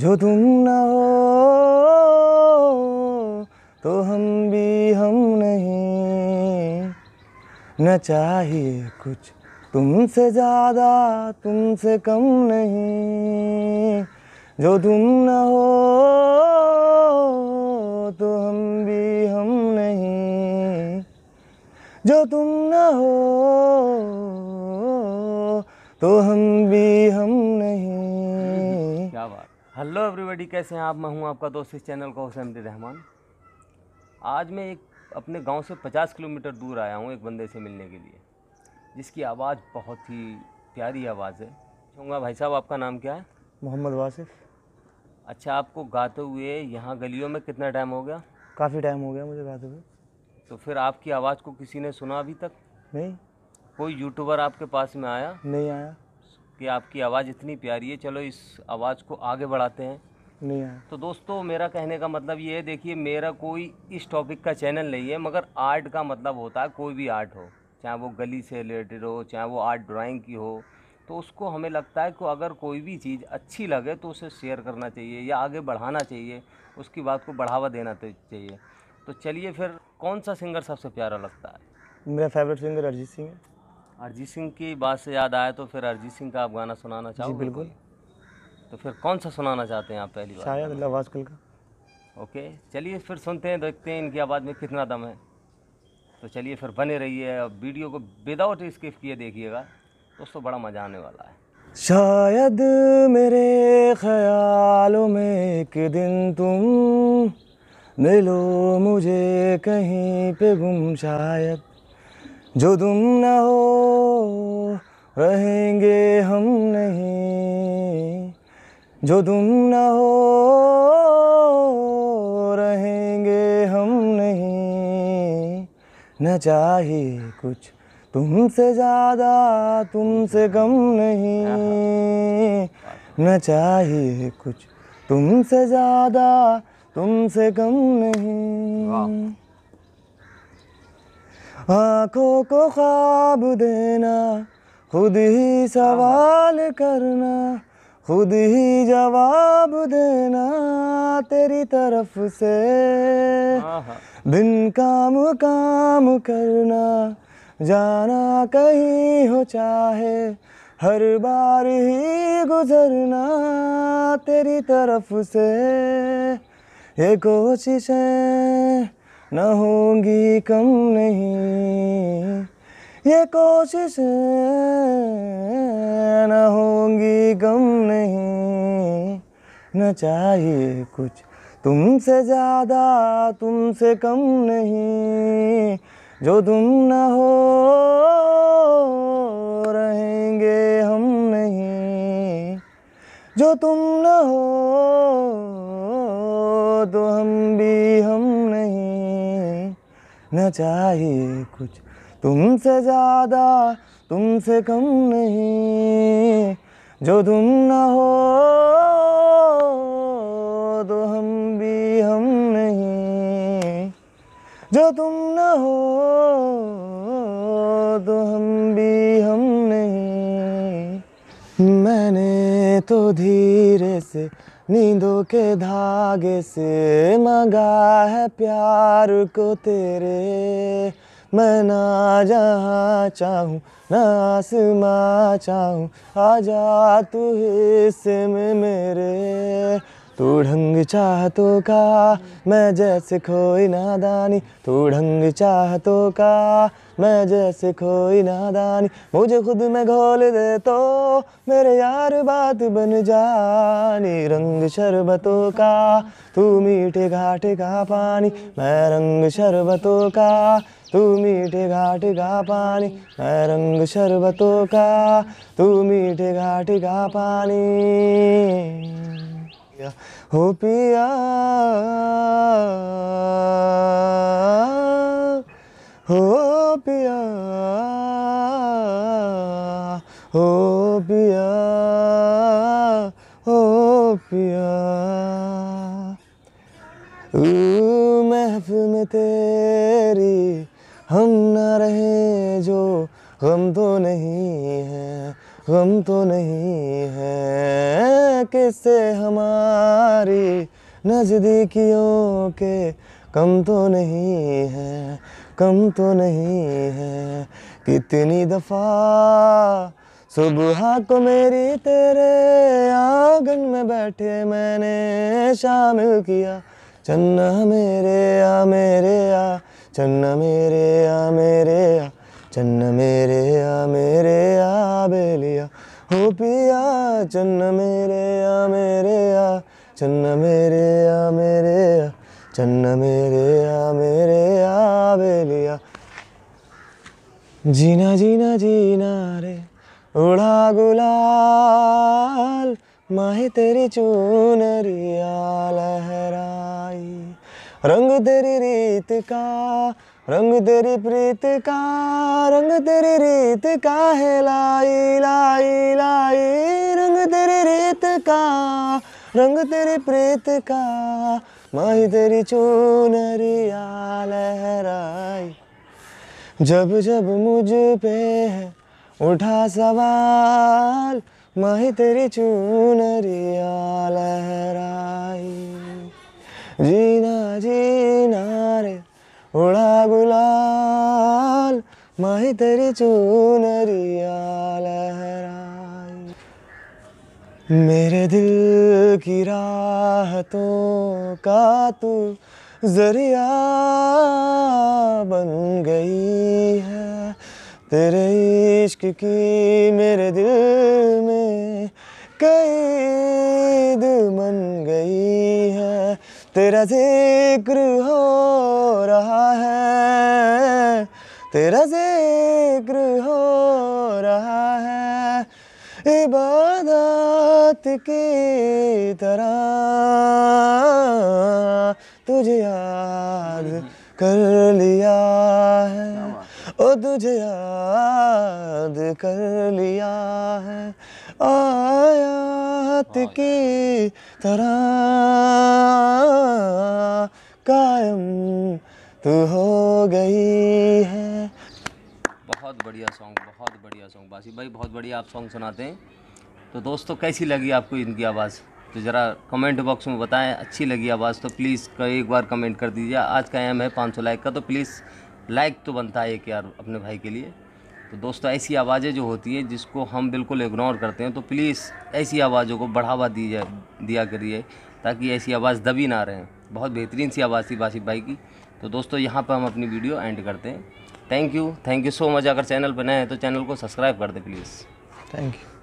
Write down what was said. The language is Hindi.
जो तुम ना हो तो हम भी हम नहीं न चाहिए कुछ तुमसे ज़्यादा तुमसे कम नहीं जो तुम न हो तो हम भी हम नहीं जो तुम न हो तो हम भी हम नहीं क्या बात हेलो एवरीबॉडी कैसे हैं आप मैं हूं आपका दोस्त इस चैनल का हुसैन रहमान आज मैं एक अपने गांव से 50 किलोमीटर दूर आया हूं एक बंदे से मिलने के लिए जिसकी आवाज़ बहुत ही प्यारी आवाज़ है कहूँगा भाई साहब आपका नाम क्या है मोहम्मद वासिफ अच्छा आपको गाते हुए यहाँ गलियों में कितना टाइम हो गया काफ़ी टाइम हो गया मुझे गाते हुए तो फिर आपकी आवाज़ को किसी ने सुना अभी तक नहीं कोई यूट्यूबर आपके पास में आया नहीं आया कि आपकी आवाज़ इतनी प्यारी है चलो इस आवाज़ को आगे बढ़ाते हैं नहीं है। तो दोस्तों मेरा कहने का मतलब ये है देखिए मेरा कोई इस टॉपिक का चैनल नहीं है मगर आर्ट का मतलब होता है कोई भी आर्ट हो चाहे वो गली से रिलेटेड हो चाहे वो आर्ट ड्राइंग की हो तो उसको हमें लगता है कि अगर कोई भी चीज़ अच्छी लगे तो उसे शेयर करना चाहिए या आगे बढ़ाना चाहिए उसकी बात को बढ़ावा देना तो चाहिए तो चलिए फिर कौन सा सिंगर सबसे प्यारा लगता है मेरा फेवरेट सिंगर अरिजीत सिंह है अरिजीत सिंह की बात से याद आया तो फिर अरिजीत सिंह का आप गाना सुनाना चाहोगे बिल्कुल तो फिर कौन सा सुनाना चाहते हैं आप पहली बार शायद अल्लाह का ओके चलिए फिर सुनते हैं देखते हैं इनकी आवाज़ में कितना दम है तो चलिए फिर बने रहिए वीडियो को विदाउट स्किप किए देखिएगा दोस्तों बड़ा मज़ा आने वाला है शायद मेरे ख्यालों में एक दिन तुम मिलो मुझे कहीं पे गुम शायद जो तुम ना हो रहेंगे हम नहीं जो तुम ना हो रहेंगे हम नहीं न चाहे कुछ तुमसे ज़्यादा तुमसे कम नहीं न चाहे कुछ तुमसे ज़्यादा तुमसे कम नहीं आँखों को ख्वाब देना खुद ही सवाल करना खुद ही जवाब देना तेरी तरफ से बिन काम काम करना जाना कहीं हो चाहे हर बार ही गुजरना तेरी तरफ से ये कोशिशें ना होंगी कम नहीं ये कोशिश ना होंगी गम नहीं न चाहिए कुछ तुमसे ज़्यादा तुमसे कम नहीं जो तुम न हो रहेंगे हम नहीं जो तुम न हो तो हम भी हम न चाहिए कुछ तुमसे ज़्यादा तुमसे कम नहीं जो तुम न हो तो हम भी हम नहीं जो तुम न हो तो धीरे से नींदों के धागे से मंगा है प्यार को तेरे मैं ना जहाँ चाहूँ ना आसमां चाहूँ आजा तू हिस्से में मेरे तू ढंग चाहतों का मैं जैसे खोई नादानी तू ढंग चाहतों का मैं जैसे खोई नादानी मुझे खुद में घोल दे तो मेरे यार बात बन जानी रंग शरबतों का तू मीठे घाटे का पानी मैं रंग शरबतों का तू मीठे घाटे का पानी मैं रंग शरबतों का तू मीठे घाटे का पानी पिया हो पिया हो पिया हो पिया हो पिया महफिल में तेरी हम न रहे जो गम तो नहीं है गम तो नहीं है इलाके से हमारी नज़दीकियों के कम तो नहीं है कम तो नहीं है कितनी दफ़ा सुबह को मेरी तेरे आंगन में बैठे मैंने शामिल किया चन्ना मेरे आ मेरे आ चन्ना मेरे आ मेरे आ चन्ना मेरे आ मेरे आ बेलिया हो पिया चन्न मेरे या मेरे आ चन्न मेरे या मेरे आ चन्न मेरे या मेरे आ बेलिया जीना जीना जीना रे उड़ा गुलाल माहे तेरी रिया लहराई रंग तेरी रीत का रंग तेरी प्रीत का रंग तेरी रीत का है लाई लाई लाई रंग तेरी रीत का रंग तेरी प्रीत का माही तेरी चूनरिया लहराई जब जब मुझ पे है उठा सवाल माही तेरी चूनरिया लहराई जीना जीना उड़ा गुलाल माही तेरी चूनरिया लहराई मेरे दिल की राहतों का तू जरिया बन गई है तेरे इश्क की मेरे दिल में कई तेरा जिक्र हो रहा है तेरा जिक्र हो रहा है इबादत की तरह तुझे याद हम्म। कर लिया है ओ तुझे याद कर लिया है आ रात की तरह कायम तू तो हो गई है बहुत बढ़िया सॉन्ग बहुत बढ़िया सॉन्ग बासी भाई बहुत बढ़िया आप सॉन्ग सुनाते हैं तो दोस्तों कैसी लगी आपको इनकी आवाज़ तो ज़रा कमेंट बॉक्स में बताएं अच्छी लगी आवाज़ तो प्लीज़ एक बार कमेंट कर दीजिए आज का एम है 500 लाइक का तो प्लीज़ लाइक तो बनता है एक यार अपने भाई के लिए तो दोस्तों ऐसी आवाज़ें जो होती हैं जिसको हम बिल्कुल इग्नोर करते हैं तो प्लीज़ ऐसी आवाज़ों को बढ़ावा जा दिया करिए ताकि ऐसी आवाज़ दबी ना रहें बहुत बेहतरीन सी आवाज़ थी बासिफ भाई की तो दोस्तों यहाँ पर हम अपनी वीडियो एंड करते हैं thank you thank you so much अगर चैनल पर नए हैं तो चैनल को सब्सक्राइब कर दें प्लीज़ थैंक यू